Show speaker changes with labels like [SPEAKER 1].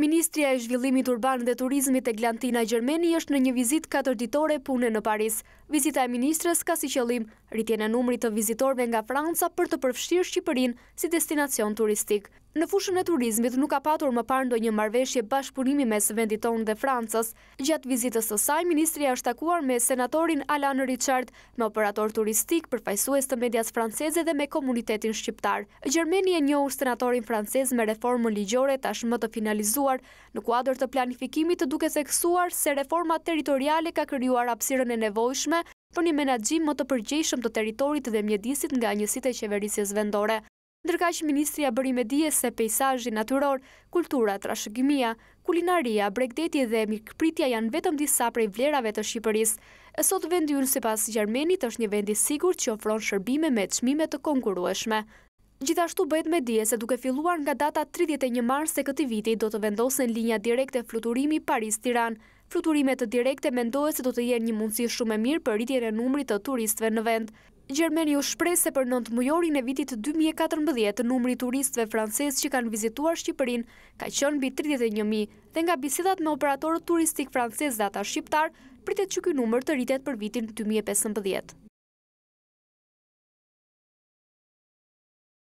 [SPEAKER 1] Ministria e Zhvillimit Urban dhe Turizmit e Glantina Gjermeni është në një vizit 4 ditore pune në Paris. Vizita e Ministres ka si qëllim, rritjene numri të vizitorve nga Franca për të përfshirë Shqipërin si destinacion turistik. Në fushën e turizmit nuk ka patur më parë ndo një marveshje bashkëpunimi mes vendit tonë dhe Francës. Gjatë vizitës të saj, ministri është takuar me senatorin Alan Richard, me operator turistik përfajsues të medias franceze dhe me komunitetin shqiptar. Gjermeni e njohë senatorin francez me reformë ligjore tash më të finalizuar, në kuadrë të planifikimit të duke seksuar se reforma teritoriale ka kryuar apsiren e nevojshme për një menagjim më të përgjeshëm të teritorit dhe mjedisit nga njësit e qeverisjes vendore. Ndërka që Ministria bëri me dije se pejsajji naturor, kultura, trashëgimia, kulinaria, bregdeti dhe mikëpritja janë vetëm disa prej vlerave të Shqipëris. E sot unë se pas Gjermenit është një vendi sigur që ofron shërbime me qmime të konkurueshme. Gjithashtu bëjt me dje se duke filluar nga data 31 mars e këti viti do të vendosën linja direkte fluturimi Paris-Tiran. Fluturimet të direkte mendojë se do të jenë një mundësi shumë e mirë për rritjene numri të turistve në vend. Gjermeni u se për nëndë mujorin e vitit 2014, numri turistve frances që kanë vizituar Shqipërin ka qënë bi 31.000 dhe nga bisidat me operatorët turistik frances dhe ata shqiptar, pritet që këj numër të rritet për vitin 2015.